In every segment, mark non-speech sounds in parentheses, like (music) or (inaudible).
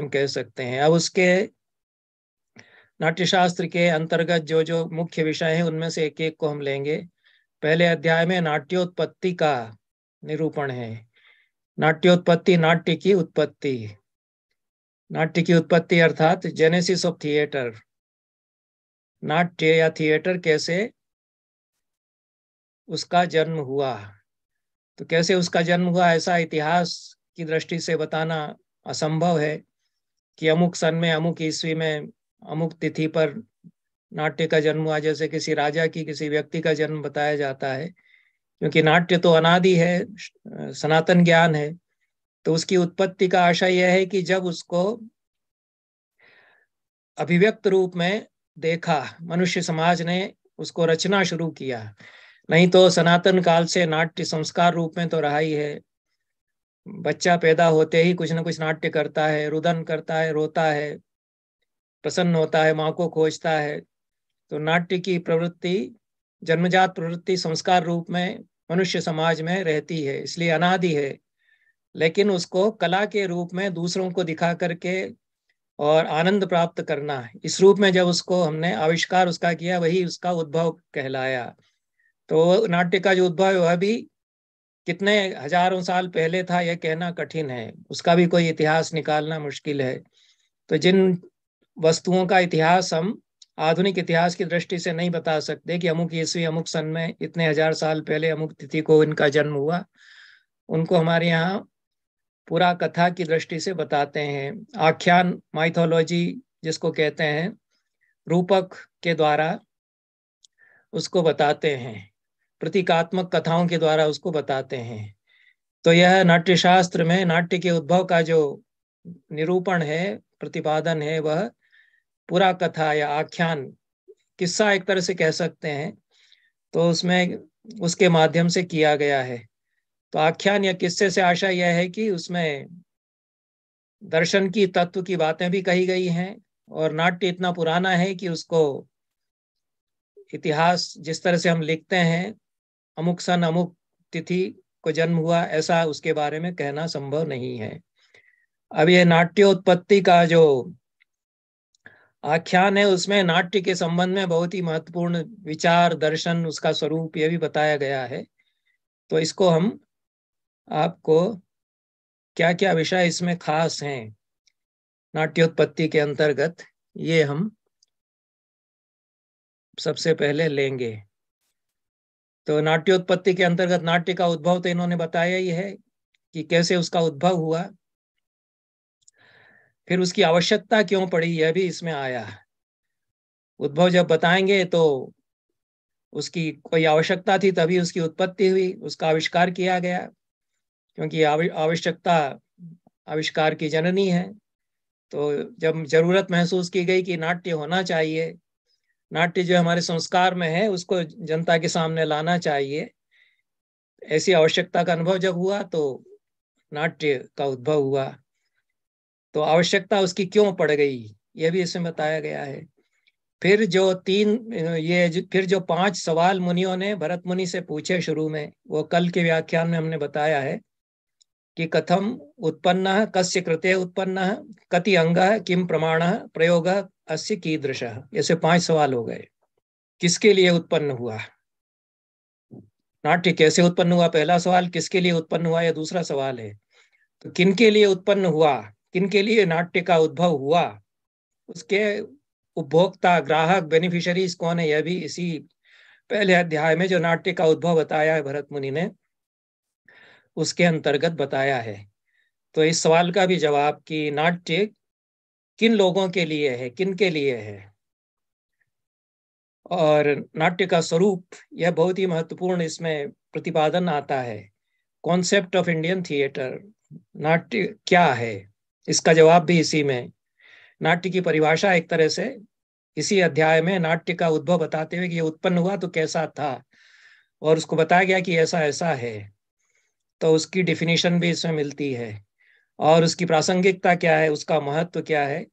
हम कह सकते हैं अब उसके नाट्यशास्त्र के अंतर्गत जो जो मुख्य विषय हैं उनमें से एक एक को हम लेंगे पहले अध्याय में नाट्योत्पत्ति का निरूपण है नाट्योत्पत्ति नाट्य की उत्पत्ति नाट्य की उत्पत्ति अर्थात जेनेसिस ऑफ थिएटर नाट्य या थिएटर कैसे उसका जन्म हुआ तो कैसे उसका जन्म हुआ ऐसा इतिहास की दृष्टि से बताना असंभव है कि अमुक सन में अमुक ईस्वी में अमुक तिथि पर नाट्य का जन्म हुआ जैसे किसी राजा की किसी व्यक्ति का जन्म बताया जाता है क्योंकि नाट्य तो अनादि है सनातन ज्ञान है तो उसकी उत्पत्ति का आशा यह है कि जब उसको अभिव्यक्त रूप में देखा मनुष्य समाज ने उसको रचना शुरू किया नहीं तो सनातन काल से नाट्य संस्कार रूप में तो रहा ही है बच्चा पैदा होते ही कुछ ना कुछ नाट्य करता है रुदन करता है रोता है प्रसन्न होता है माँ को खोजता है तो नाट्य की प्रवृत्ति जन्मजात प्रवृत्ति संस्कार रूप में मनुष्य समाज में रहती है इसलिए अनादि है लेकिन उसको कला के रूप में दूसरों को दिखा करके और आनंद प्राप्त करना इस रूप में जब उसको हमने आविष्कार उसका किया वही उसका उद्भव कहलाया तो नाट्य का जो उद्भव है वह भी कितने हजारों साल पहले था यह कहना कठिन है उसका भी कोई इतिहास निकालना मुश्किल है तो जिन वस्तुओं का इतिहास हम आधुनिक इतिहास की दृष्टि से नहीं बता सकते कि अमुक ईस्वी अमुक सन में इतने हजार साल पहले अमुक तिथि को इनका जन्म हुआ उनको हमारे यहाँ पूरा कथा की दृष्टि से बताते हैं आख्यान माइथोलॉजी जिसको कहते हैं रूपक के द्वारा उसको बताते हैं प्रतीकात्मक कथाओं के द्वारा उसको बताते हैं तो यह नाट्य शास्त्र में नाट्य के उद्भव का जो निरूपण है प्रतिपादन है वह पूरा कथा या आख्यान किस्सा एक तरह से कह सकते हैं तो उसमें उसके माध्यम से किया गया है तो आख्यान या किस्से से आशा यह है कि उसमें दर्शन की तत्व की बातें भी कही गई हैं और नाट्य इतना पुराना है कि उसको इतिहास जिस तरह से हम लिखते हैं अमुक सन अमुक तिथि को जन्म हुआ ऐसा उसके बारे में कहना संभव नहीं है अब ये नाट्योत्पत्ति का जो आख्यान है उसमें नाट्य के संबंध में बहुत ही महत्वपूर्ण विचार दर्शन उसका स्वरूप यह भी बताया गया है तो इसको हम आपको क्या क्या विषय इसमें खास हैं नाट्योत्पत्ति के अंतर्गत ये हम सबसे पहले लेंगे तो नाट्योत्पत्ति के अंतर्गत नाट्य का उद्भव तो इन्होंने बताया ही है कि कैसे उसका उद्भव हुआ फिर उसकी आवश्यकता क्यों पड़ी यह भी इसमें आया उद्भव जब बताएंगे तो उसकी कोई आवश्यकता थी तभी उसकी उत्पत्ति हुई उसका आविष्कार किया गया क्योंकि आवश्यकता आविष्कार की जननी है तो जब जरूरत महसूस की गई कि नाट्य होना चाहिए नाट्य जो हमारे संस्कार में है उसको जनता के सामने लाना चाहिए ऐसी आवश्यकता का अनुभव जब हुआ तो नाट्य का उद्भव हुआ तो आवश्यकता उसकी क्यों पड़ गई यह भी इसमें बताया गया है फिर जो तीन ये फिर जो पांच सवाल मुनियों ने भरत मुनि से पूछे शुरू में वो कल के व्याख्यान में हमने बताया है कि कथम उत्पन्न कस्य कृत्य उत्पन्न कति अंग किम प्रमाण प्रयोग अस्य कीदृश ऐसे पांच सवाल हो गए किसके लिए उत्पन्न हुआ नाट्य कैसे उत्पन्न हुआ पहला सवाल किसके लिए उत्पन्न हुआ या दूसरा सवाल है तो किन के लिए उत्पन्न हुआ किन के लिए नाट्य का उद्भव हुआ उसके उपभोक्ता ग्राहक बेनिफिशरीज कौन है यह भी इसी पहले अध्याय में जो नाट्य का उद्भव बताया है भरत मुनि ने उसके अंतर्गत बताया है तो इस सवाल का भी जवाब कि नाट्य किन लोगों के लिए है किन के लिए है और नाट्य का स्वरूप यह बहुत ही महत्वपूर्ण इसमें प्रतिपादन आता है कॉन्सेप्ट ऑफ इंडियन थिएटर नाट्य क्या है इसका जवाब भी इसी में नाट्य की परिभाषा एक तरह से इसी अध्याय में नाट्य का उद्भव बताते हुए कि यह उत्पन्न हुआ तो कैसा था और उसको बताया गया कि ऐसा ऐसा है तो उसकी डिफिनेशन भी इसमें मिलती है और उसकी प्रासंगिकता क्या है उसका महत्व क्या है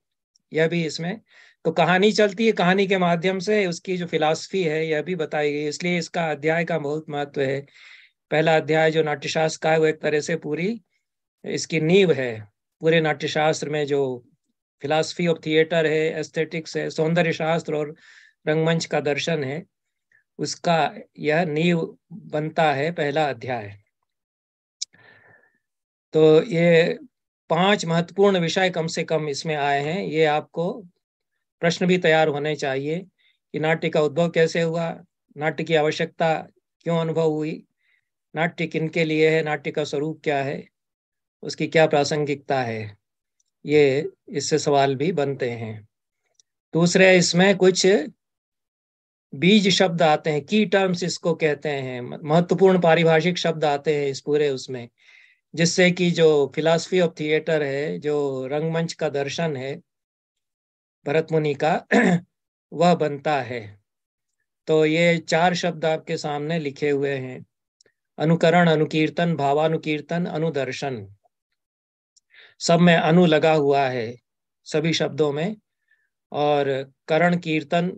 यह भी इसमें तो कहानी चलती है कहानी के माध्यम से उसकी जो फिलासफी है यह भी बताई गई इसलिए इसका अध्याय का बहुत महत्व है पहला अध्याय जो नाट्यशास्त्र का है वो एक तरह से पूरी इसकी नींव है पूरे नाट्यशास्त्र में जो फिलासफी ऑफ थिएटर है एस्थेटिक्स है सौंदर्य शास्त्र और रंगमंच का दर्शन है उसका यह नींव बनता है पहला अध्याय तो ये पांच महत्वपूर्ण विषय कम से कम इसमें आए हैं ये आपको प्रश्न भी तैयार होने चाहिए कि नाट्य का उद्भव कैसे हुआ नाट्य की आवश्यकता क्यों अनुभव हुई नाट्य किन के लिए है नाट्य का स्वरूप क्या है उसकी क्या प्रासंगिकता है ये इससे सवाल भी बनते हैं दूसरे इसमें कुछ बीज शब्द आते हैं की टर्म्स इसको कहते हैं महत्वपूर्ण पारिभाषिक शब्द आते हैं इस पूरे उसमें जिससे कि जो फिलासफी ऑफ थिएटर है जो रंगमंच का दर्शन है भरत मुनि का (clears throat) वह बनता है तो ये चार शब्द आपके सामने लिखे हुए हैं अनुकरण अनुकीर्तन भावानुकीर्तन अनुदर्शन सब में अनु लगा हुआ है सभी शब्दों में और करण कीर्तन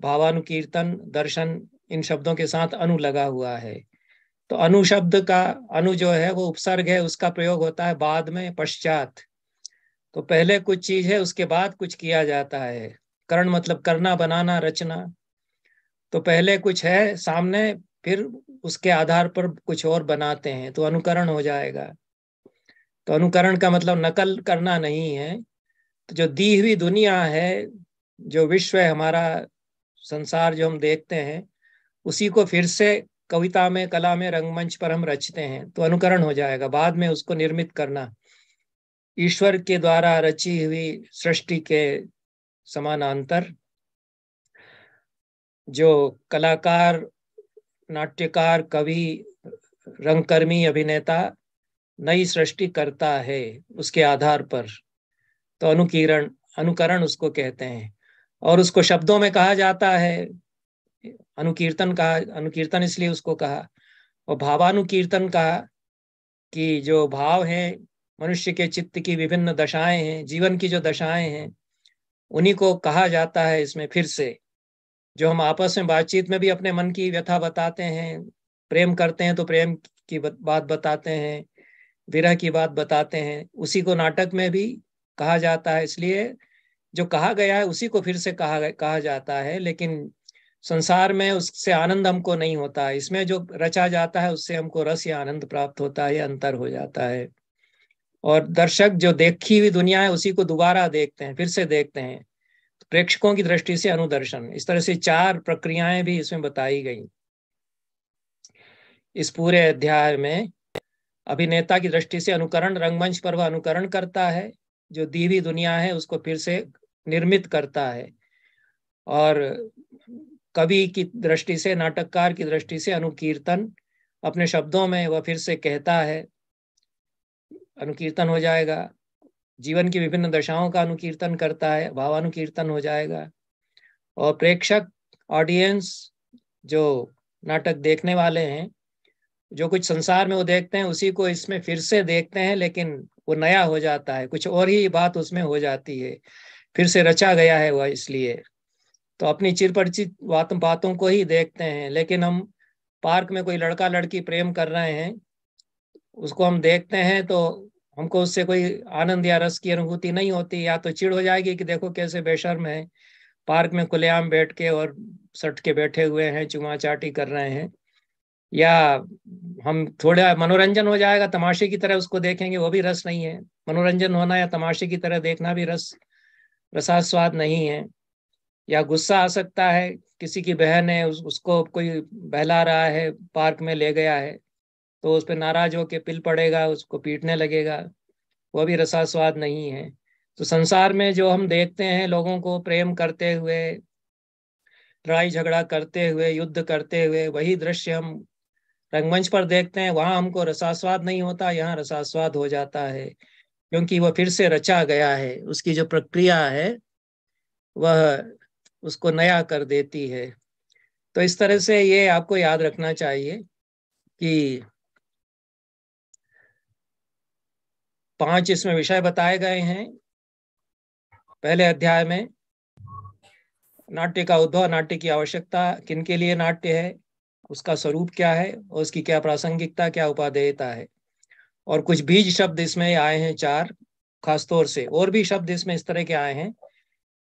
भावानुकीर्तन दर्शन इन शब्दों के साथ अनु लगा हुआ है तो अनु शब्द का अनु जो है वो उपसर्ग है उसका प्रयोग होता है बाद में पश्चात तो पहले कुछ चीज है उसके बाद कुछ किया जाता है करण मतलब करना बनाना रचना तो पहले कुछ है सामने फिर उसके आधार पर कुछ और बनाते हैं तो अनुकरण हो जाएगा तो अनुकरण का मतलब नकल करना नहीं है तो जो दी हुई दुनिया है जो विश्व है हमारा संसार जो हम देखते हैं उसी को फिर से कविता में कला में रंगमंच पर हम रचते हैं तो अनुकरण हो जाएगा बाद में उसको निर्मित करना ईश्वर के द्वारा रची हुई सृष्टि के समानांतर जो कलाकार नाट्यकार कवि रंगकर्मी अभिनेता नई सृष्टि करता है उसके आधार पर तो अनुकीरण अनुकरण उसको कहते हैं और उसको शब्दों में कहा जाता है अनुकीर्तन कहा अनुकीर्तन इसलिए उसको कहा और भावानुकीर्तन कहा कि जो भाव हैं मनुष्य के चित्त की विभिन्न दशाएं हैं जीवन की जो दशाएं हैं उन्हीं को कहा जाता है इसमें फिर से जो हम आपस में बातचीत में भी अपने मन की व्यथा बताते हैं प्रेम करते हैं तो प्रेम की बात बताते हैं विरह की बात बताते हैं उसी को नाटक में भी कहा जाता है इसलिए जो कहा गया है उसी को फिर से कहा कहा जाता है लेकिन संसार में उससे आनंद हमको नहीं होता है इसमें जो रचा जाता है उससे हमको रस या आनंद प्राप्त होता है अंतर हो जाता है और दर्शक जो देखी हुई दुनिया है उसी को दोबारा देखते हैं फिर से देखते हैं प्रेक्षकों की दृष्टि से अनुदर्शन इस तरह से चार प्रक्रियाएं भी इसमें बताई गई इस पूरे अध्याय में अभिनेता की दृष्टि से अनुकरण रंगमंच पर वह अनुकरण करता है जो दीवी दुनिया है उसको फिर से निर्मित करता है और कवि की दृष्टि से नाटककार की दृष्टि से अनुकीर्तन अपने शब्दों में वह फिर से कहता है अनुकीर्तन हो जाएगा जीवन की विभिन्न दशाओं का अनुकीर्तन करता है भावानुकीर्तन हो जाएगा और प्रेक्षक ऑडियंस जो नाटक देखने वाले हैं जो कुछ संसार में वो देखते हैं उसी को इसमें फिर से देखते हैं लेकिन वो नया हो जाता है कुछ और ही बात उसमें हो जाती है फिर से रचा गया है वह इसलिए तो अपनी चिरपरिचित वातम बातों को ही देखते हैं लेकिन हम पार्क में कोई लड़का लड़की प्रेम कर रहे हैं उसको हम देखते हैं तो हमको उससे कोई आनंद या रस की अनुभूति नहीं होती या तो चिड़ हो जाएगी कि देखो कैसे बेशर्म है पार्क में खुलेआम बैठ के और सट के बैठे हुए हैं चुमा चाटी कर रहे हैं या हम थोड़ा मनोरंजन हो जाएगा तमाशे की तरह उसको देखेंगे वो भी रस नहीं है मनोरंजन होना या तमाशे की तरह देखना भी रस रसास्वाद नहीं है या गुस्सा आ सकता है किसी की बहन है उस, उसको कोई बहला रहा है पार्क में ले गया है तो उस पर नाराज होके पिल पड़ेगा उसको पीटने लगेगा वह भी रसास्वाद नहीं है तो संसार में जो हम देखते हैं लोगों को प्रेम करते हुए लड़ाई झगड़ा करते हुए युद्ध करते हुए वही दृश्य हम रंगमंच पर देखते हैं वहां हमको रसास्वाद नहीं होता यहाँ रसास्वाद हो जाता है क्योंकि वह फिर से रचा गया है उसकी जो प्रक्रिया है वह उसको नया कर देती है तो इस तरह से ये आपको याद रखना चाहिए कि पांच इसमें विषय बताए गए हैं पहले अध्याय में नाट्य का उद्भव नाट्य की आवश्यकता किन के लिए नाट्य है उसका स्वरूप क्या है और उसकी क्या प्रासंगिकता क्या उपादेयता है और कुछ बीज शब्द इसमें आए हैं चार खासतौर से और भी शब्द इसमें इस तरह के आए हैं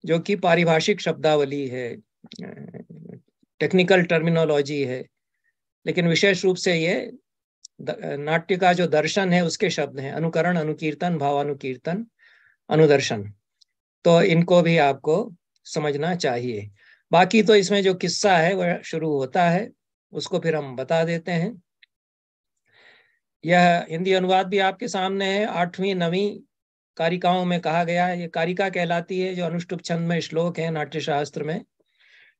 जो कि पारिभाषिक शब्दावली है टेक्निकल टर्मिनोलॉजी है लेकिन विशेष रूप से ये नाट्य का जो दर्शन है उसके शब्द हैं अनुकरण अनुकीर्तन भावानुकीर्तन अनुदर्शन तो इनको भी आपको समझना चाहिए बाकी तो इसमें जो किस्सा है वह शुरू होता है उसको फिर हम बता देते हैं यह हिंदी अनुवाद भी आपके सामने है आठवीं नवी कारिकाओं में कहा गया है ये कारिका कहलाती है जो अनुष्टुप छंद में श्लोक है नाट्य शास्त्र में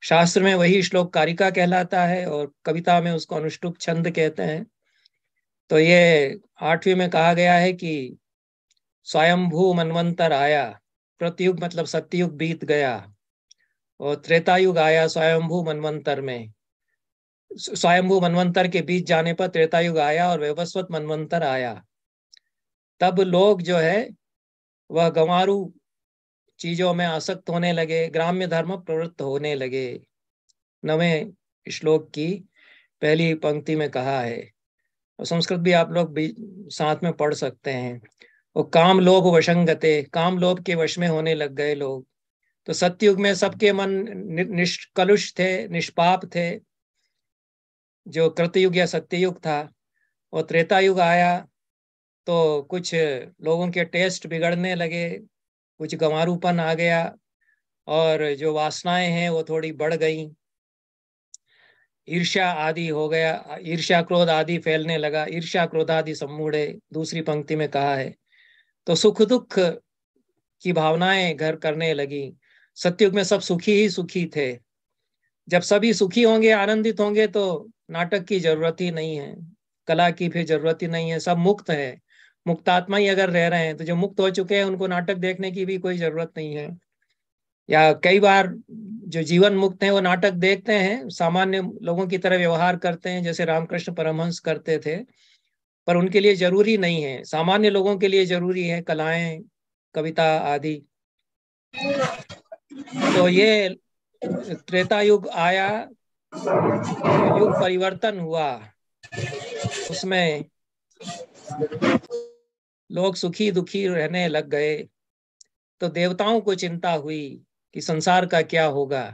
शास्त्र में वही श्लोक कारिका कहलाता है और कविता में उसको अनुष्टुप छंद कहते हैं तो ये आठवीं में कहा गया है कि स्वयंभू मनवंतर आया प्रतियुग मतलब सत्ययुग बीत गया और त्रेतायुग आया स्वयंभू मनवंतर में स्वयंभू मनवंतर के बीच जाने पर त्रेतायुग आया और व्यवस्वत मनवंतर आया तब लोग जो है वह गंवारू चीजों में आसक्त होने लगे ग्राम्य धर्म प्रवृत्त होने लगे नवे श्लोक की पहली पंक्ति में कहा है और संस्कृत भी आप लोग भी साथ में पढ़ सकते हैं और काम लोभ वशंगते काम लोभ के वश में होने लग गए लोग तो सत्युग में सबके मन निष्कलुष थे निष्पाप थे जो कृतयुग या सत्ययुग था वो त्रेता युग आया तो कुछ लोगों के टेस्ट बिगड़ने लगे कुछ गंवारूपन आ गया और जो वासनाएं हैं वो थोड़ी बढ़ गई ईर्ष्या आदि हो गया ईर्ष्या क्रोध आदि फैलने लगा ईर्ष्या क्रोध आदि समूढ़े दूसरी पंक्ति में कहा है तो सुख दुख की भावनाएं घर करने लगी सत्युग में सब सुखी ही सुखी थे जब सभी सुखी होंगे आनंदित होंगे तो नाटक की जरूरत ही नहीं है कला की फिर जरूरत ही नहीं है सब मुक्त है मुक्तात्मा ही अगर रह रहे हैं तो जो मुक्त हो चुके हैं उनको नाटक देखने की भी कोई जरूरत नहीं है या कई बार जो जीवन मुक्त हैं वो नाटक देखते हैं सामान्य लोगों की तरह व्यवहार करते हैं जैसे रामकृष्ण परमहंस करते थे पर उनके लिए जरूरी नहीं है सामान्य लोगों के लिए जरूरी है कलाएं कविता आदि तो ये त्रेता युग आया युग परिवर्तन हुआ उसमें लोग सुखी दुखी रहने लग गए तो देवताओं को चिंता हुई कि संसार का क्या होगा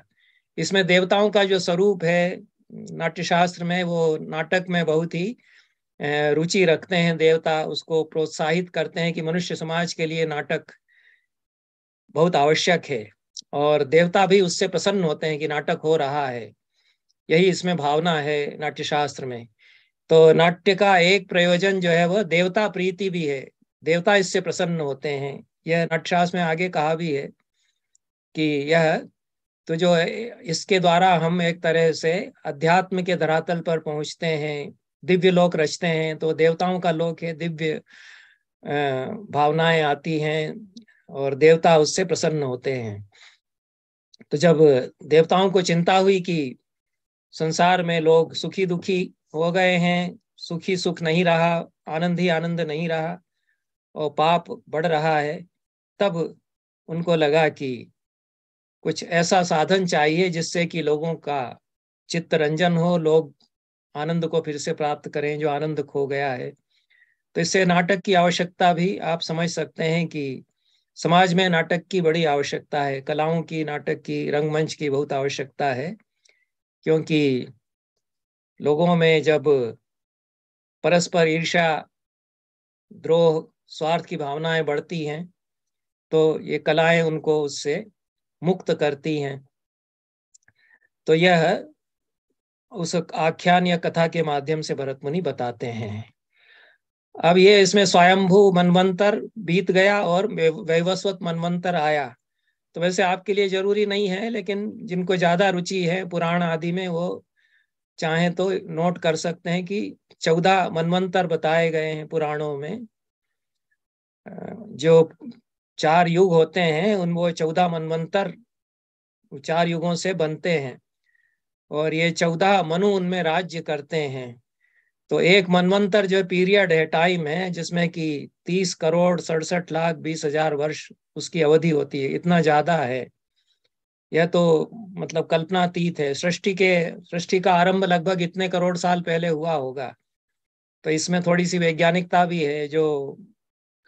इसमें देवताओं का जो स्वरूप है नाट्यशास्त्र में वो नाटक में बहुत ही रुचि रखते हैं देवता उसको प्रोत्साहित करते हैं कि मनुष्य समाज के लिए नाटक बहुत आवश्यक है और देवता भी उससे प्रसन्न होते हैं कि नाटक हो रहा है यही इसमें भावना है नाट्यशास्त्र में तो नाट्य का एक प्रयोजन जो है वह देवता प्रीति भी है देवता इससे प्रसन्न होते हैं यह नटशास में आगे कहा भी है कि यह तो जो इसके द्वारा हम एक तरह से अध्यात्म के धरातल पर पहुंचते हैं दिव्य लोक रचते हैं तो देवताओं का लोक है दिव्य भावनाएं आती हैं और देवता उससे प्रसन्न होते हैं तो जब देवताओं को चिंता हुई कि संसार में लोग सुखी दुखी हो गए हैं सुखी सुख नहीं रहा आनंद ही आनंद नहीं रहा और पाप बढ़ रहा है तब उनको लगा कि कुछ ऐसा साधन चाहिए जिससे कि लोगों का चित्त रंजन हो लोग आनंद को फिर से प्राप्त करें जो आनंद खो गया है तो इससे नाटक की आवश्यकता भी आप समझ सकते हैं कि समाज में नाटक की बड़ी आवश्यकता है कलाओं की नाटक की रंगमंच की बहुत आवश्यकता है क्योंकि लोगों में जब परस्पर ईर्षा द्रोह स्वार्थ की भावनाएं बढ़ती हैं तो ये कलाएं उनको उससे मुक्त करती हैं तो यह उस आख्यान या कथा के माध्यम से भरत मुनि बताते हैं अब ये इसमें स्वयंभू मनवंतर बीत गया और वैवस्वत मनवंतर आया तो वैसे आपके लिए जरूरी नहीं है लेकिन जिनको ज्यादा रुचि है पुराण आदि में वो चाहे तो नोट कर सकते हैं कि चौदह मनवंतर बताए गए हैं पुराणों में जो चार युग होते हैं उन वो चौदह मनवंतर चार युगों से बनते हैं और ये चौदह मनु उनमें राज्य करते हैं तो एक मनवंतर जो पीरियड है टाइम है जिसमें कि तीस करोड़ सड़सठ लाख बीस हजार वर्ष उसकी अवधि होती है इतना ज्यादा है यह तो मतलब कल्पनातीत है सृष्टि के सृष्टि का आरंभ लगभग इतने करोड़ साल पहले हुआ होगा तो इसमें थोड़ी सी वैज्ञानिकता भी है जो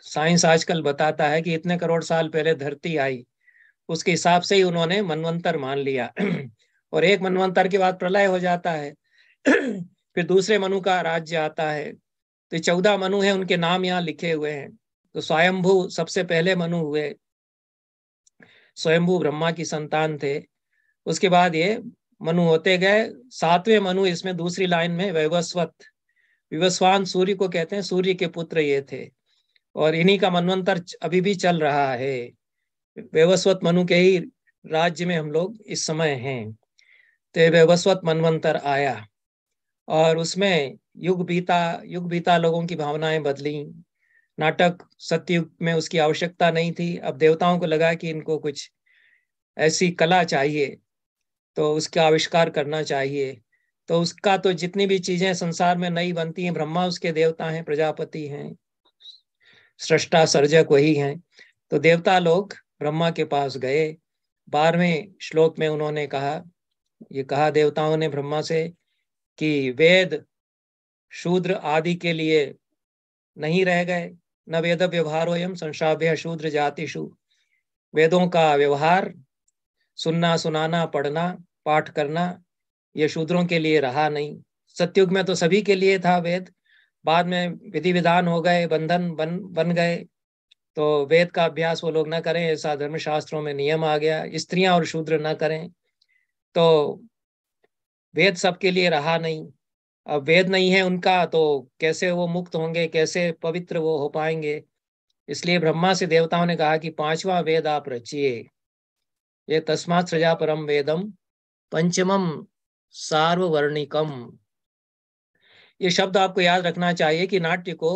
साइंस आजकल बताता है कि इतने करोड़ साल पहले धरती आई उसके हिसाब से ही उन्होंने मनवंतर मान लिया (clears throat) और एक मनवंतर के बाद प्रलय हो जाता है (clears throat) फिर दूसरे मनु का राज्य आता है तो चौदह मनु है उनके नाम यहाँ लिखे हुए हैं तो स्वयंभू सबसे पहले मनु हुए स्वयंभू ब्रह्मा की संतान थे उसके बाद ये मनु होते गए सातवें मनु इसमें दूसरी लाइन में वैवस्वत विवस्वान सूर्य को कहते हैं सूर्य के पुत्र ये थे और इन्हीं का मनवंतर अभी भी चल रहा है वेवस्वत मनु के ही राज्य में हम लोग इस समय हैं तो वेवस्वत मनवंतर आया और उसमें युग बीता युग बीता लोगों की भावनाएं बदली नाटक सत्युग में उसकी आवश्यकता नहीं थी अब देवताओं को लगा कि इनको कुछ ऐसी कला चाहिए तो उसका आविष्कार करना चाहिए तो उसका तो जितनी भी चीजें संसार में नई बनती हैं ब्रह्मा उसके देवता हैं प्रजापति हैं सृष्टा सर्जक वही हैं तो देवता लोग ब्रह्मा के पास गए बारहवें श्लोक में उन्होंने कहा ये कहा देवताओं ने ब्रह्मा से कि वेद शूद्र आदि के लिए नहीं रह गए न वेद व्यवहारोयम संसाभ्य शूद्र जातिशु वेदों का व्यवहार सुनना सुनाना पढ़ना पाठ करना ये शूद्रों के लिए रहा नहीं सत्युग में तो सभी के लिए था वेद बाद में विधि विधान हो गए बंधन बन बन गए तो वेद का अभ्यास वो लोग ना करें ऐसा धर्म शास्त्रों में नियम आ गया स्त्रियां और शूद्र ना करें तो वेद सबके लिए रहा नहीं अब वेद नहीं है उनका तो कैसे वो मुक्त होंगे कैसे पवित्र वो हो पाएंगे इसलिए ब्रह्मा से देवताओं ने कहा कि पांचवा वेद आप रचिए ये तस्मात सजा परम वेदम पंचम सार्ववर्णिकम ये शब्द आपको याद रखना चाहिए कि नाट्य को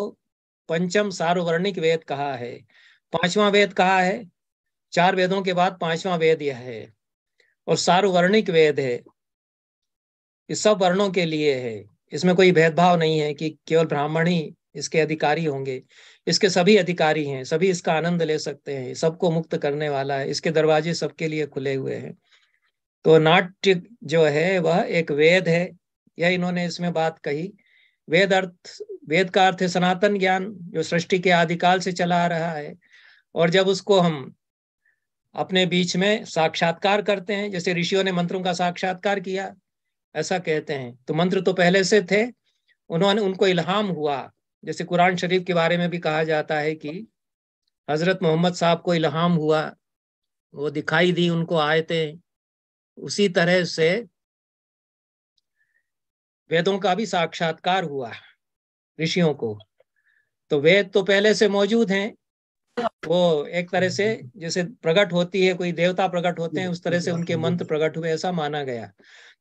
पंचम सार्वर्णिक वेद कहा है पांचवा वेद कहा है चार वेदों के बाद पांचवा वेद यह है और सार्वर्णिक वेद है ये सब वर्णों के लिए है इसमें कोई भेदभाव नहीं है कि केवल ब्राह्मण ही इसके अधिकारी होंगे इसके सभी अधिकारी हैं सभी इसका आनंद ले सकते हैं सबको मुक्त करने वाला है इसके दरवाजे सबके लिए खुले हुए हैं तो नाट्य जो है वह एक वेद है यह इन्होंने इसमें बात कही वेद अर्थ वेद का अर्थ है सनातन ज्ञान जो सृष्टि के आदिकाल से चला आ रहा है और जब उसको हम अपने बीच में साक्षात्कार करते हैं जैसे ऋषियों ने मंत्रों का साक्षात्कार किया ऐसा कहते हैं तो मंत्र तो पहले से थे उन्होंने उनको इल्हाम हुआ जैसे कुरान शरीफ के बारे में भी कहा जाता है कि हजरत मोहम्मद साहब को इल्हाम हुआ वो दिखाई दी उनको आए थे उसी तरह से वेदों का भी साक्षात्कार हुआ ऋषियों को तो वेद तो पहले से मौजूद हैं वो एक तरह से जैसे प्रकट होती है कोई देवता प्रकट होते हैं उस तरह से उनके मंत्र प्रकट हुए ऐसा माना गया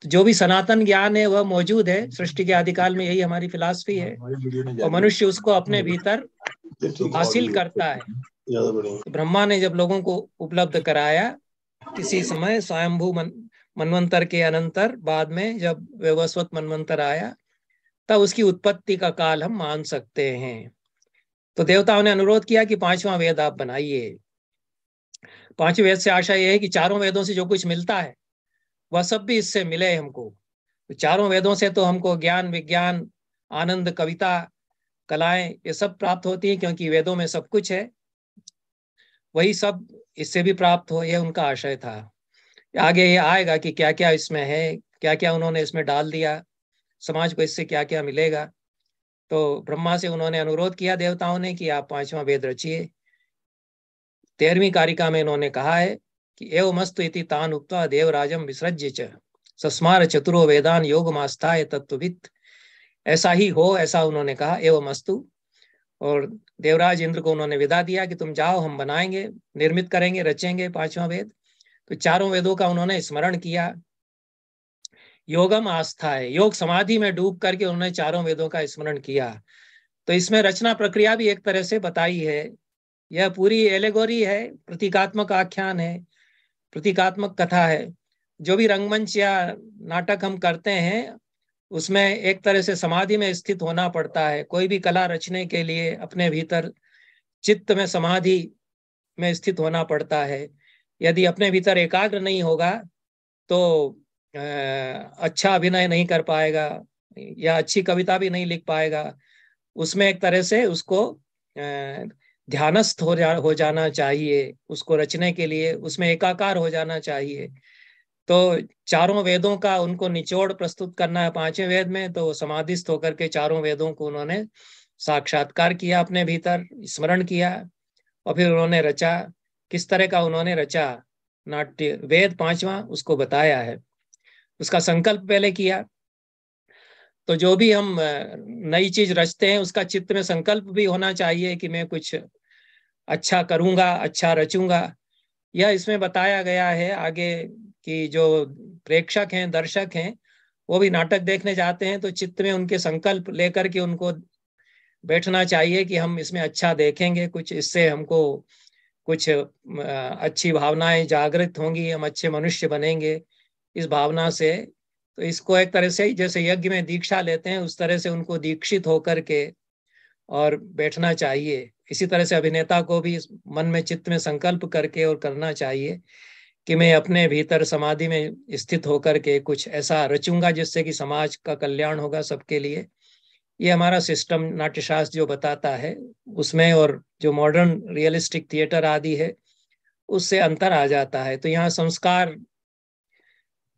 तो जो भी सनातन ज्ञान है वह मौजूद है सृष्टि के आदिकाल में यही हमारी फिलासफी है और मनुष्य उसको अपने भीतर हासिल करता है ब्रह्मा ने जब लोगों को उपलब्ध कराया किसी समय स्वयंभू मनवंतर के अनंतर बाद में जब व्यवस्वत मनवंतर आया तब उसकी उत्पत्ति का काल हम मान सकते हैं तो देवताओं ने अनुरोध किया कि पांचवा वेद आप बनाइए पांच वेद से आशा यह है कि चारों वेदों से जो कुछ मिलता है वह सब भी इससे मिले हमको तो चारों वेदों से तो हमको ज्ञान विज्ञान आनंद कविता कलाएं ये सब प्राप्त होती हैं क्योंकि वेदों में सब कुछ है वही सब इससे भी प्राप्त हो यह उनका आशय था आगे ये आएगा कि क्या क्या इसमें है क्या क्या उन्होंने इसमें डाल दिया समाज को इससे क्या क्या मिलेगा तो ब्रह्मा से उन्होंने अनुरोध किया देवताओं ने कि आप पांचवा वेद रचिए तेरहवीं कारिका में इन्होंने कहा है कि एव मस्त इति तान उक्ता देवराजम विसृज्य च सस्मार चतुरो वेदान योग मास्था तत्ववित ऐसा ही हो ऐसा उन्होंने कहा एवं मस्तु और देवराज इंद्र को उन्होंने विदा दिया कि तुम जाओ हम बनाएंगे निर्मित करेंगे रचेंगे पांचवा वेद तो चारों वेदों का उन्होंने स्मरण किया योगम आस्था है योग समाधि में डूब करके उन्होंने चारों वेदों का स्मरण किया तो इसमें रचना प्रक्रिया भी एक तरह से बताई है यह पूरी एलेगोरी है प्रतीकात्मक आख्यान है प्रतीकात्मक कथा है जो भी रंगमंच या नाटक हम करते हैं उसमें एक तरह से समाधि में स्थित होना पड़ता है कोई भी कला रचने के लिए अपने भीतर चित्त में समाधि में स्थित होना पड़ता है यदि अपने भीतर एकाग्र नहीं होगा तो अच्छा अभिनय नहीं कर पाएगा या अच्छी कविता भी नहीं लिख पाएगा उसमें एक तरह से उसको ध्यानस्थ हो जा हो जाना चाहिए उसको रचने के लिए उसमें एकाकार हो जाना चाहिए तो चारों वेदों का उनको निचोड़ प्रस्तुत करना है पांचवें वेद में तो समाधिस्थ होकर के चारों वेदों को उन्होंने साक्षात्कार किया अपने भीतर स्मरण किया और फिर उन्होंने रचा किस तरह का उन्होंने रचा नाट्य वेद पांचवा उसको बताया है उसका संकल्प पहले किया तो जो भी हम नई चीज रचते हैं उसका चित्त में संकल्प भी होना चाहिए कि मैं कुछ अच्छा करूंगा अच्छा रचूंगा यह इसमें बताया गया है आगे कि जो प्रेक्षक हैं दर्शक हैं वो भी नाटक देखने जाते हैं तो चित्त में उनके संकल्प लेकर के उनको बैठना चाहिए कि हम इसमें अच्छा देखेंगे कुछ इससे हमको कुछ अच्छी भावनाएं जागृत होंगी हम अच्छे मनुष्य बनेंगे इस भावना से तो इसको एक तरह से जैसे यज्ञ में दीक्षा लेते हैं उस तरह से उनको दीक्षित होकर के और बैठना चाहिए इसी तरह से अभिनेता को भी मन में चित्त में संकल्प करके और करना चाहिए कि मैं अपने भीतर समाधि में स्थित होकर के कुछ ऐसा रचूंगा जिससे कि समाज का कल्याण होगा सबके लिए ये हमारा सिस्टम नाट्यशास्त्र जो बताता है उसमें और जो मॉडर्न रियलिस्टिक थिएटर आदि है उससे अंतर आ जाता है तो यहाँ संस्कार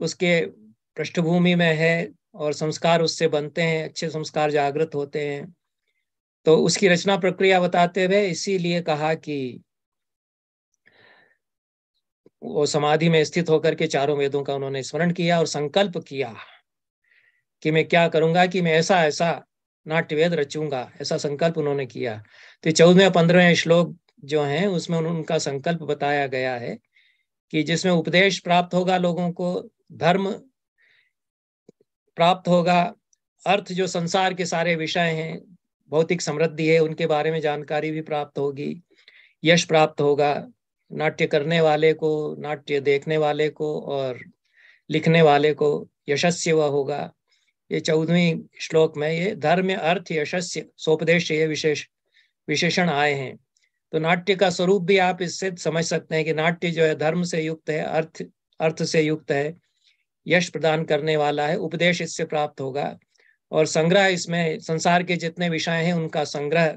उसके पृष्ठभूमि में है और संस्कार उससे बनते हैं अच्छे संस्कार जागृत होते हैं तो उसकी रचना प्रक्रिया बताते हुए इसीलिए कहा कि वो समाधि में स्थित होकर के चारों वेदों का उन्होंने स्मरण किया और संकल्प किया कि मैं क्या करूंगा कि मैं ऐसा ऐसा नाट्य वेद रचूंगा ऐसा संकल्प उन्होंने किया तो चौदह पंद्रह श्लोक जो है उसमें उनका संकल्प बताया गया है कि जिसमें उपदेश प्राप्त होगा लोगों को धर्म प्राप्त होगा अर्थ जो संसार के सारे विषय हैं भौतिक समृद्धि है उनके बारे में जानकारी भी प्राप्त होगी यश प्राप्त होगा नाट्य करने वाले को नाट्य देखने वाले को और लिखने वाले को यशस्य वह होगा ये चौदहवीं श्लोक में ये धर्म अर्थ यशस्य सोपदेश ये विशेष विशेषण आए हैं तो नाट्य का स्वरूप भी आप इससे समझ सकते हैं कि नाट्य जो है धर्म से युक्त है अर्थ अर्थ से युक्त है यश प्रदान करने वाला है उपदेश इससे प्राप्त होगा और संग्रह इसमें संसार के जितने विषय हैं उनका संग्रह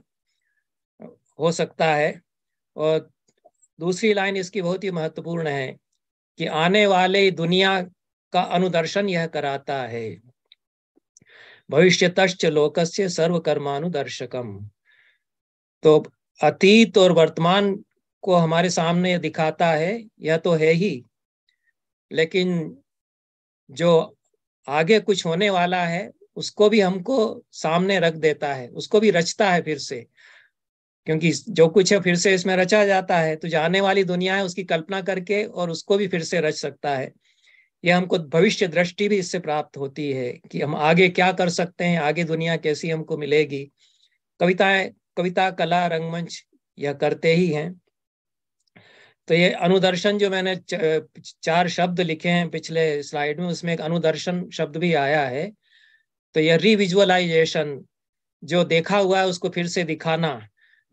हो सकता है और दूसरी लाइन इसकी बहुत ही महत्वपूर्ण है कि आने वाले दुनिया का अनुदर्शन यह कराता है तश्च लोकस्य सर्वकर्मानुदर्शकम तो अतीत और वर्तमान को हमारे सामने दिखाता है यह तो है ही लेकिन जो आगे कुछ होने वाला है उसको भी हमको सामने रख देता है उसको भी रचता है फिर से क्योंकि जो कुछ है फिर से इसमें रचा जाता है तो जाने वाली दुनिया है उसकी कल्पना करके और उसको भी फिर से रच सकता है यह हमको भविष्य दृष्टि भी इससे प्राप्त होती है कि हम आगे क्या कर सकते हैं आगे दुनिया कैसी हमको मिलेगी कविताएं कविता कला रंगमंच यह करते ही हैं तो ये अनुदर्शन जो मैंने चार शब्द लिखे हैं पिछले स्लाइड में उसमें एक अनुदर्शन शब्द भी आया है तो यह रिविजुअलाइजेशन जो देखा हुआ है उसको फिर से दिखाना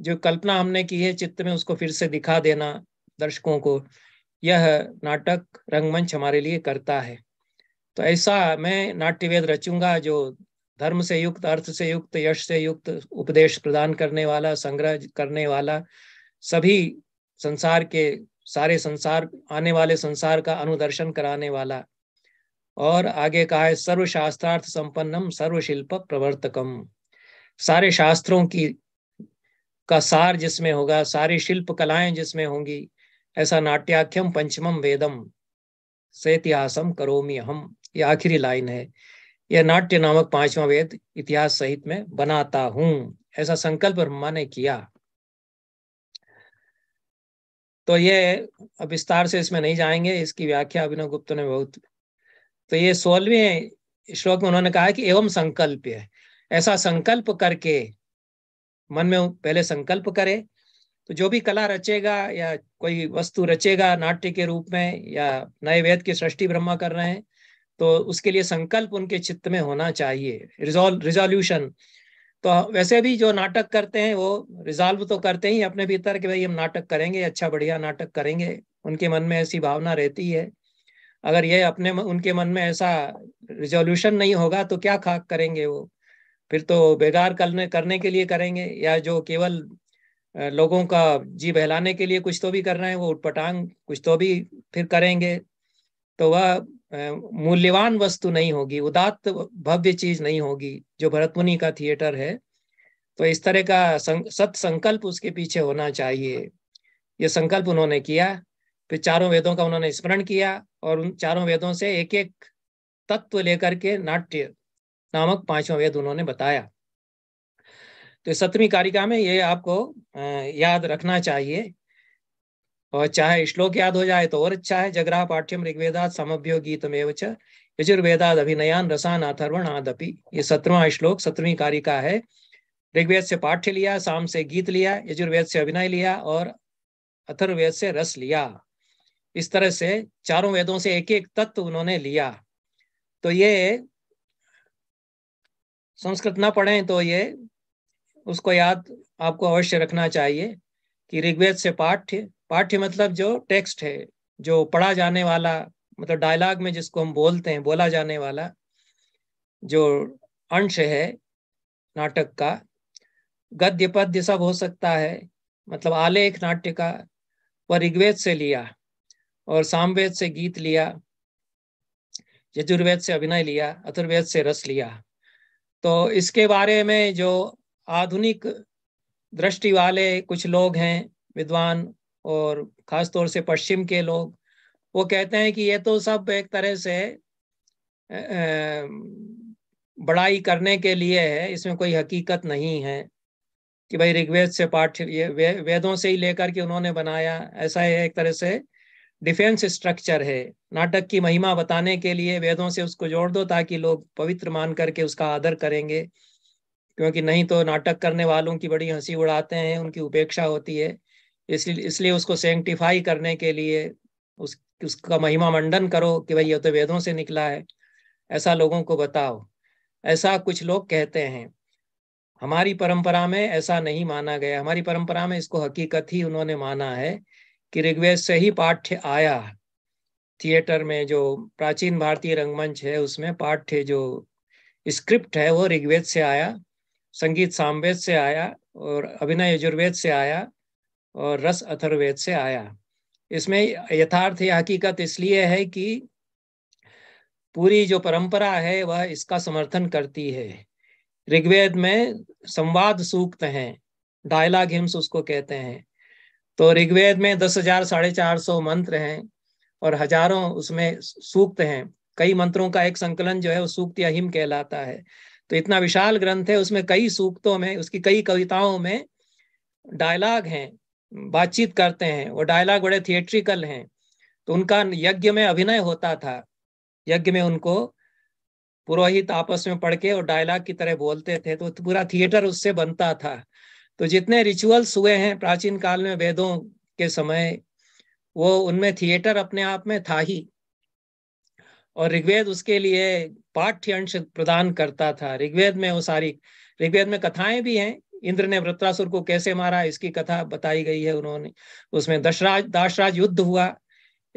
जो कल्पना हमने की है चित्त में उसको फिर से दिखा देना दर्शकों को यह नाटक रंगमंच हमारे लिए करता है तो ऐसा मैं नाट्य वेद रचूंगा जो धर्म से युक्त अर्थ से युक्त यश से युक्त उपदेश प्रदान करने वाला संग्रह करने वाला सभी संसार के सारे संसार आने वाले संसार का अनुदर्शन कराने वाला और आगे कहा है सर्वशास्त्रार्थ संपन्नम सर्वशिल्प प्रवर्तकम सारे शास्त्रों की का सार जिसमें होगा सारी शिल्प कलाएं जिसमें होंगी ऐसा नाट्याख्यम पंचम वेदम से इतिहासम करोमी हम ये आखिरी लाइन है यह नाट्य नामक पांचवा वेद इतिहास सहित में बनाता हूं ऐसा संकल्प ब्रह्मा ने किया तो ये अब विस्तार से इसमें नहीं जाएंगे इसकी व्याख्या अभिनव गुप्त ने बहुत तो ये सोलहवें श्लोक में उन्होंने कहा कि एवं संकल्प ऐसा संकल्प करके मन में पहले संकल्प करे तो जो भी कला रचेगा या कोई वस्तु रचेगा नाट्य के रूप में या नए वेद की सृष्टि ब्रह्मा कर रहे हैं तो उसके लिए संकल्प उनके चित्त में होना चाहिए रिजोल्यूशन तो वैसे भी जो नाटक करते हैं वो रिजॉल्व तो करते ही अपने भीतर कि भाई हम नाटक करेंगे अच्छा बढ़िया नाटक करेंगे उनके मन में ऐसी भावना रहती है अगर ये अपने उनके मन में ऐसा रिजोल्यूशन नहीं होगा तो क्या खाक करेंगे वो फिर तो बेकार करने करने के लिए करेंगे या जो केवल लोगों का जी बहलाने के लिए कुछ तो भी कर रहे हैं वो उठपटांग कुछ तो भी फिर करेंगे तो वह मूल्यवान वस्तु नहीं होगी उदात्त भव्य चीज नहीं होगी जो भरतमुनि का थिएटर है तो इस तरह का सत संकल्प उसके पीछे होना चाहिए यह संकल्प उन्होंने किया फिर चारों वेदों का उन्होंने स्मरण किया और उन चारों वेदों से एक एक तत्व लेकर के नाट्य नामक पांचवा वेद उन्होंने बताया तो सत्रहवीं कारिका में ये आपको याद रखना चाहिए और चाहे श्लोक याद हो जाए तो और अच्छा है जगरा पाठ्यम ऋग्वेदा समभ्यो गीतमेव यजुर्वेदाद अभिनयान रसान अथर्वण आदपि ये सत्रवा श्लोक कार्य कारिका है ऋग्वेद से पाठ्य लिया साम से गीत लिया यजुर्वेद से अभिनय लिया और अथर्वेद से रस लिया इस तरह से चारों वेदों से एक एक तत्व उन्होंने लिया तो ये संस्कृत ना पढ़े तो ये उसको याद आपको अवश्य रखना चाहिए कि ऋग्वेद से पाठ्य पाठ्य मतलब जो टेक्स्ट है जो पढ़ा जाने वाला मतलब डायलॉग में जिसको हम बोलते हैं बोला जाने वाला जो अंश है नाटक का गद्य पद्य सब हो सकता है मतलब आलेख नाट्य का वह ऋग्वेद से लिया और सामवेद से गीत लिया यजुर्वेद से अभिनय लिया अथुर्वेद से रस लिया तो इसके बारे में जो आधुनिक दृष्टि वाले कुछ लोग हैं विद्वान और ख़ास तौर से पश्चिम के लोग वो कहते हैं कि ये तो सब एक तरह से बड़ाई करने के लिए है इसमें कोई हकीकत नहीं है कि भाई ऋग्वेद से पाठ ये वे, वेदों से ही लेकर के उन्होंने बनाया ऐसा है एक तरह से डिफेंस स्ट्रक्चर है नाटक की महिमा बताने के लिए वेदों से उसको जोड़ दो ताकि लोग पवित्र मान करके उसका आदर करेंगे क्योंकि नहीं तो नाटक करने वालों की बड़ी हंसी उड़ाते हैं उनकी उपेक्षा होती है इसलिए इसलिए उसको सेंटिफाई करने के लिए उस उसका महिमा मंडन करो कि भाई ये तो वेदों से निकला है ऐसा लोगों को बताओ ऐसा कुछ लोग कहते हैं हमारी परंपरा में ऐसा नहीं माना गया हमारी परंपरा में इसको हकीकत ही उन्होंने माना है कि ऋग्वेद से ही पाठ्य आया थिएटर में जो प्राचीन भारतीय रंगमंच है उसमें पाठ्य जो स्क्रिप्ट है वो ऋग्वेद से आया संगीत सामवेद से आया और अभिनय यजुर्वेद से आया और रस अथर्वेद से आया इसमें यथार्थ या हकीकत इसलिए है कि पूरी जो परंपरा है वह इसका समर्थन करती है ऋग्वेद में संवाद सूक्त हैं डायलॉग हिम्स उसको कहते हैं तो ऋग्वेद में दस हजार साढ़े चार सौ मंत्र हैं और हजारों उसमें सूक्त हैं कई मंत्रों का एक संकलन जो है वो सूक्त या हिम कहलाता है तो इतना विशाल ग्रंथ है उसमें कई सूक्तों में उसकी कई कविताओं में डायलॉग हैं बातचीत करते हैं वो डायलॉग बड़े थिएट्रिकल हैं तो उनका यज्ञ में अभिनय होता था यज्ञ में उनको पुरोहित आपस में पढ़ के और डायलॉग की तरह बोलते थे तो पूरा थिएटर उससे बनता था तो जितने रिचुअल्स हुए हैं प्राचीन काल में वेदों के समय वो उनमें थिएटर अपने आप में था ही और ऋग्वेद उसके लिए पाठ्य अंश प्रदान करता था ऋग्वेद में वो सारी ऋग्वेद में कथाएं भी हैं इंद्र ने वृत्रासुर को कैसे मारा इसकी कथा बताई गई है उन्होंने उसमें दशराज दाशराज युद्ध हुआ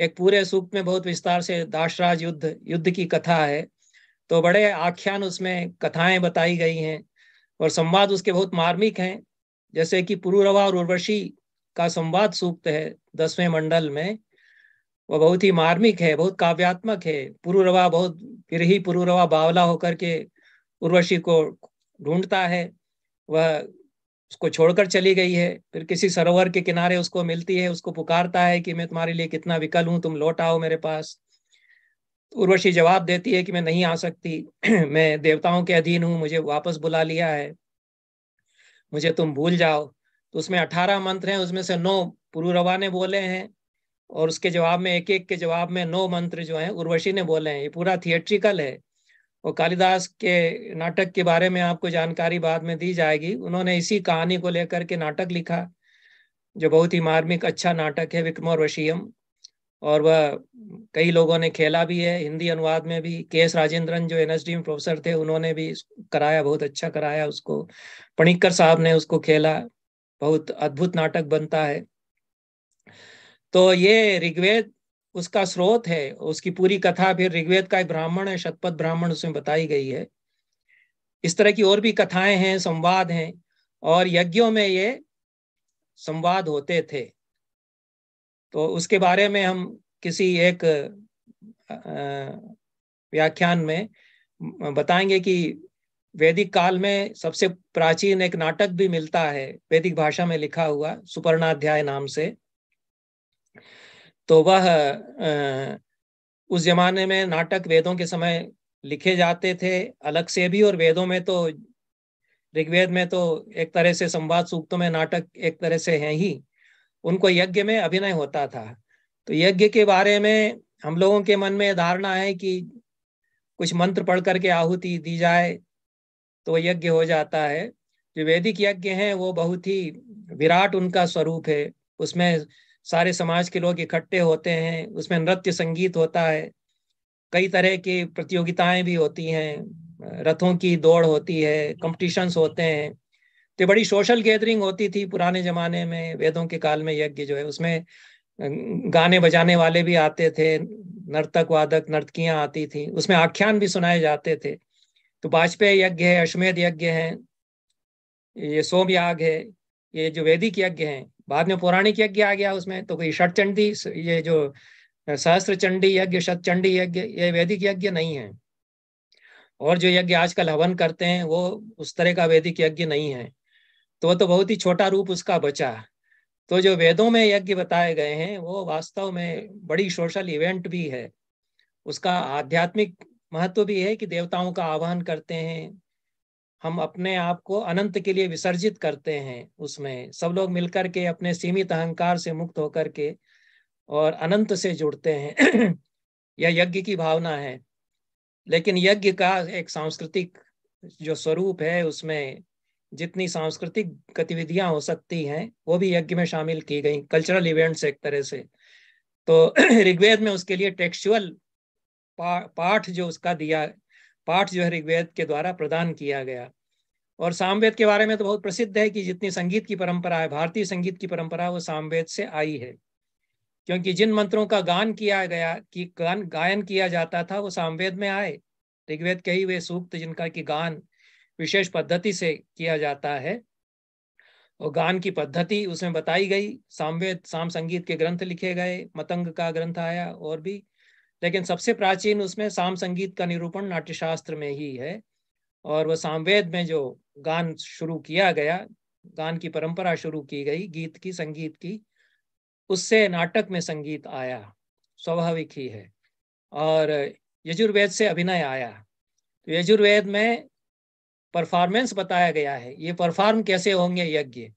एक पूरे सूक्त में बहुत विस्तार से दाशराज युद्ध युद्ध की कथा है तो बड़े आख्यान उसमें कथाएं बताई गई हैं और संवाद उसके बहुत मार्मिक हैं जैसे कि पुरुरवा और उर्वशी का संवाद सूक्त है दसवें मंडल में वह बहुत ही मार्मिक है बहुत काव्यात्मक है पुरुरवा बहुत फिर ही पुरुरवा बावला होकर के उर्वशी को ढूंढता है वह उसको छोड़कर चली गई है फिर किसी सरोवर के किनारे उसको मिलती है उसको पुकारता है कि मैं तुम्हारे लिए कितना विकल हूं तुम लौट आओ मेरे पास उर्वशी जवाब देती है कि मैं नहीं आ सकती (clears throat) मैं देवताओं के अधीन हूँ मुझे वापस बुला लिया है मुझे तुम भूल जाओ तो उसमें अठारह मंत्र हैं उसमें से नौ पुरुरवा ने बोले हैं और उसके जवाब में एक एक के जवाब में नौ मंत्र जो हैं उर्वशी ने बोले हैं ये पूरा थिएट्रिकल है और कालिदास के नाटक के बारे में आपको जानकारी बाद में दी जाएगी उन्होंने इसी कहानी को लेकर के नाटक लिखा जो बहुत ही मार्मिक अच्छा नाटक है विक्रमोर वशीयम और वह कई लोगों ने खेला भी है हिंदी अनुवाद में भी के एस राजेंद्रन जो एन में प्रोफेसर थे उन्होंने भी कराया बहुत अच्छा कराया उसको पणिक्कर साहब ने उसको खेला बहुत अद्भुत नाटक बनता है तो ये ऋग्वेद उसका स्रोत है उसकी पूरी कथा फिर ऋग्वेद का एक ब्राह्मण है शतपथ ब्राह्मण उसमें बताई गई है इस तरह की और भी कथाएं हैं संवाद हैं और यज्ञों में ये संवाद होते थे तो उसके बारे में हम किसी एक व्याख्यान में बताएंगे कि वैदिक काल में सबसे प्राचीन एक नाटक भी मिलता है वैदिक भाषा में लिखा हुआ सुपर्णाध्याय नाम से तो वह उस जमाने में नाटक वेदों के समय लिखे जाते थे अलग से भी और वेदों में तो ऋग्वेद में तो एक तरह से संवाद सूक्तों में नाटक एक तरह से है ही उनको यज्ञ में अभिनय होता था तो यज्ञ के बारे में हम लोगों के मन में धारणा है कि कुछ मंत्र पढ़ करके आहुति दी जाए तो यज्ञ हो जाता है जो वैदिक यज्ञ है वो बहुत ही विराट उनका स्वरूप है उसमें सारे समाज के लोग इकट्ठे होते हैं उसमें नृत्य संगीत होता है कई तरह की प्रतियोगिताएं भी होती हैं रथों की दौड़ होती है कॉम्पिटिशन्स होते हैं तो बड़ी सोशल गैदरिंग होती थी पुराने जमाने में वेदों के काल में यज्ञ जो है उसमें अं, गाने बजाने वाले भी आते थे नर्तक वादक नर्तकियां आती थी उसमें आख्यान भी सुनाए जाते थे तो वाजपेयी यज्ञ है अश्वमेध यज्ञ है ये सोम याग है ये जो वैदिक यज्ञ हैं बाद में पौराणिक यज्ञ आ गया उसमें तो कोई षटचंडी ये जो सहस्त्र चंडी यज्ञ शतचंडी यज्ञ ये वैदिक यज्ञ नहीं है और जो यज्ञ आजकल हवन करते हैं वो उस तरह का वैदिक यज्ञ नहीं है तो वो तो बहुत ही छोटा रूप उसका बचा तो जो वेदों में यज्ञ बताए गए हैं वो वास्तव में बड़ी सोशल इवेंट भी है उसका आध्यात्मिक महत्व भी है कि देवताओं का आह्वान करते हैं हम अपने आप को अनंत के लिए विसर्जित करते हैं उसमें सब लोग मिलकर के अपने सीमित अहंकार से मुक्त होकर के और अनंत से जुड़ते हैं (clears throat) यह यज्ञ की भावना है लेकिन यज्ञ का एक सांस्कृतिक जो स्वरूप है उसमें जितनी सांस्कृतिक गतिविधियां हो सकती हैं वो भी यज्ञ में शामिल की गई कल्चरल इवेंट्स एक तरह से तो (clears throat) ऋग्वेद में उसके लिए टेक्सुअल पा, पाठ जो उसका दिया पाठ जो है ऋग्वेद के द्वारा प्रदान किया गया और सामवेद के बारे में तो बहुत प्रसिद्ध है कि जितनी संगीत की परंपरा है भारतीय संगीत की परंपरा वो सामवेद से आई है क्योंकि जिन मंत्रों का गान किया गया कि गान गायन किया जाता था वो सामवेद में आए ऋग्वेद ही हुए सूक्त जिनका की गान विशेष पद्धति से किया जाता है और गान की पद्धति उसमें बताई गई सामवेद साम संगीत के ग्रंथ लिखे गए मतंग का ग्रंथ आया और भी लेकिन सबसे प्राचीन उसमें साम संगीत का निरूपण नाट्यशास्त्र में ही है और वह सामवेद में जो गान शुरू किया गया गान की परंपरा शुरू की गई गीत की संगीत की उससे नाटक में संगीत आया स्वाभाविक ही है और यजुर्वेद से अभिनय आया तो यजुर्वेद में परफॉर्मेंस बताया गया है ये परफॉर्म कैसे होंगे यज्ञ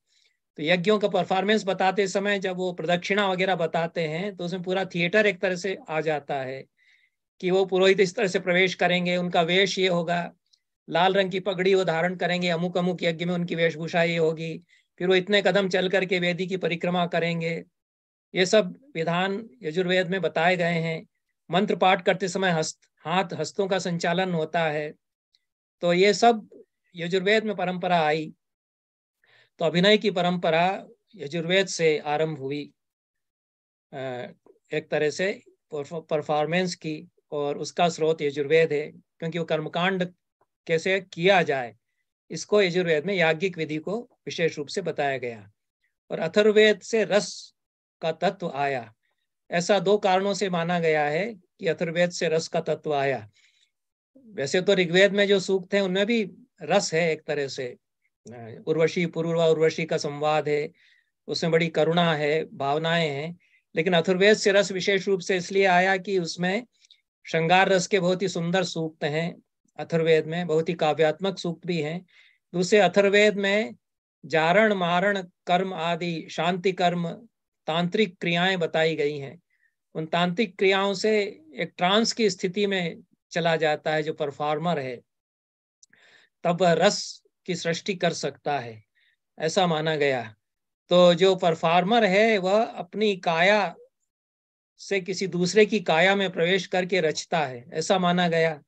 तो यज्ञों का परफॉर्मेंस बताते समय जब वो प्रदक्षिणा वगैरह बताते हैं तो उसमें पूरा थिएटर एक तरह से आ जाता है कि वो पुरोहित इस तरह से प्रवेश करेंगे उनका वेश ये होगा लाल रंग की पगड़ी वो धारण करेंगे अमुक अमुक यज्ञ में उनकी वेशभूषा ये होगी फिर वो इतने कदम चल करके वेदी की परिक्रमा करेंगे ये सब विधान यजुर्वेद में बताए गए हैं मंत्र पाठ करते समय हस्त हाथ हस्तों का संचालन होता है तो ये सब यजुर्वेद में परंपरा आई तो अभिनय की परंपरा यजुर्वेद से आरंभ हुई एक तरह से परफॉर्मेंस की और उसका स्रोत यजुर्वेद है क्योंकि वो कर्मकांड कैसे किया जाए इसको यजुर्वेद में याज्ञिक विधि को विशेष रूप से बताया गया और अथर्वेद से रस का तत्व आया ऐसा दो कारणों से माना गया है कि अथर्वेद से रस का तत्व आया वैसे तो ऋग्वेद में जो सूक्त है उनमें भी रस है एक तरह से उर्वशी पूर्वा उर्वशी का संवाद है उसमें बड़ी करुणा है भावनाएं हैं लेकिन अथुर्वेद से रस विशेष रूप से इसलिए आया कि उसमें श्रृंगार रस के बहुत ही सुंदर सूक्त हैं अथुर्वेद में बहुत ही काव्यात्मक सूक्त भी हैं दूसरे अथुर्वेद में जारण मारण कर्म आदि शांति कर्म तांत्रिक क्रियाएं बताई गई हैं उन तांत्रिक क्रियाओं से एक ट्रांस की स्थिति में चला जाता है जो परफॉर्मर है तब रस की सृष्टि कर सकता है ऐसा माना गया तो जो परफार्मर है वह अपनी काया से किसी दूसरे की काया में प्रवेश करके रचता है ऐसा माना गया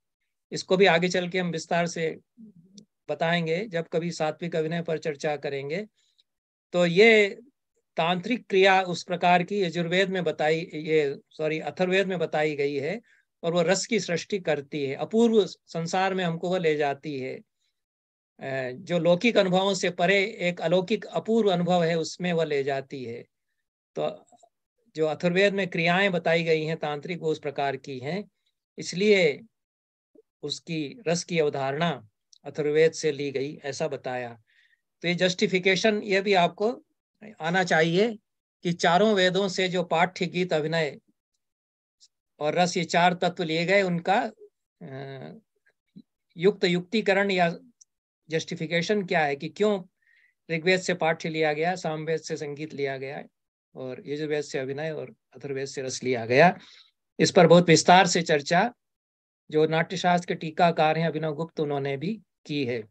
इसको भी आगे चल के हम विस्तार से बताएंगे जब कभी सात्विक अभिनय पर चर्चा करेंगे तो ये तांत्रिक क्रिया उस प्रकार की यजुर्वेद में बताई ये सॉरी अथर्वेद में बताई गई है और वह रस की सृष्टि करती है अपूर्व संसार में हमको वह ले जाती है जो लौकिक अनुभवों से परे एक अलौकिक अपूर्व अनुभव है उसमें वह ले जाती है तो जो अथुर्वेद में क्रियाएं बताई गई हैं तांत्रिक वो उस प्रकार की हैं इसलिए उसकी रस की अवधारणा अथुर्वेद से ली गई ऐसा बताया तो ये जस्टिफिकेशन ये भी आपको आना चाहिए कि चारों वेदों से जो पाठ्य गीत अभिनय और रस ये चार तत्व लिए गए उनका युक्त युक्तिकरण या जस्टिफिकेशन क्या है कि क्यों ऋग्वेद से पाठ्य लिया गया सामवेद से संगीत लिया गया और यजुर्वेद से अभिनय और अथर्वेद से रस लिया गया इस पर बहुत विस्तार से चर्चा जो नाट्यशास्त्र के टीकाकार हैं अभिनव गुप्त उन्होंने भी की है